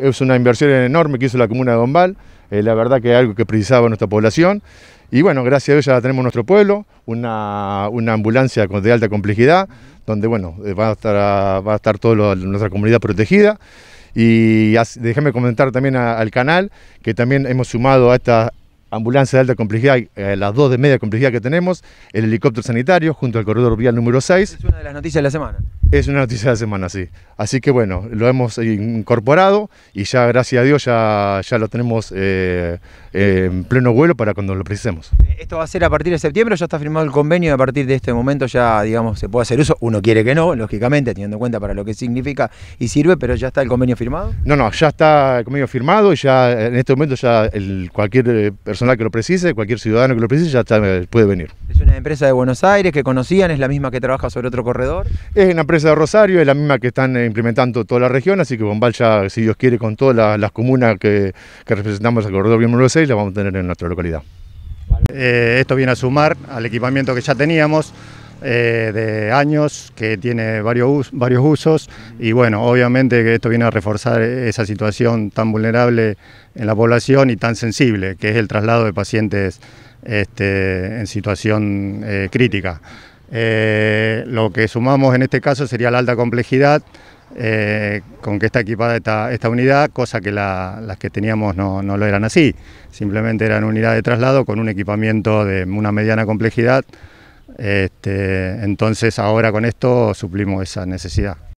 Es una inversión enorme que hizo la comuna de Gombal, eh, la verdad que es algo que precisaba nuestra población. Y bueno, gracias a ella tenemos nuestro pueblo, una, ambulancia de alta complejidad, donde bueno, eh, va a estar, toda nuestra comunidad protegida. Y déjame comentar también al canal que también hemos sumado a esta ambulancia de alta complejidad, eh, las dos de media complejidad que tenemos, el helicóptero sanitario junto al corredor vial número 6. Es una de las noticias de la semana. Es una noticia de semana, sí. Así que bueno, lo hemos incorporado y ya, gracias a Dios, ya, ya lo tenemos eh, eh, en pleno vuelo para cuando lo precisemos. Eh, ¿Esto va a ser a partir de septiembre? ¿Ya está firmado el convenio a partir de este momento ya, digamos, se puede hacer uso? Uno quiere que no, lógicamente, teniendo en cuenta para lo que significa y sirve, pero ¿ya está el convenio firmado? No, no, ya está el convenio firmado y ya en este momento ya el, cualquier personal que lo precise, cualquier ciudadano que lo precise, ya puede venir. ¿Es una empresa de Buenos Aires que conocían? ¿Es la misma que trabaja sobre otro corredor? Es una empresa de Rosario es la misma que están eh, implementando toda la región, así que Bombal ya, si Dios quiere, con todas las, comunas que, representamos al corredor número 6, la vamos a tener en nuestra localidad. Eh, esto viene a sumar al equipamiento que ya teníamos, eh, de años, que tiene varios, varios usos y bueno, obviamente que esto viene a reforzar esa situación tan vulnerable en la población y tan sensible, que es el traslado de pacientes este, en situación crítica. Eh, lo que sumamos en este caso sería la alta complejidad eh, con que está equipada esta, unidad, cosa que las que teníamos no, lo eran así. Simplemente eran unidades de traslado con un equipamiento de una mediana complejidad. Este, entonces ahora con esto suplimos esa necesidad.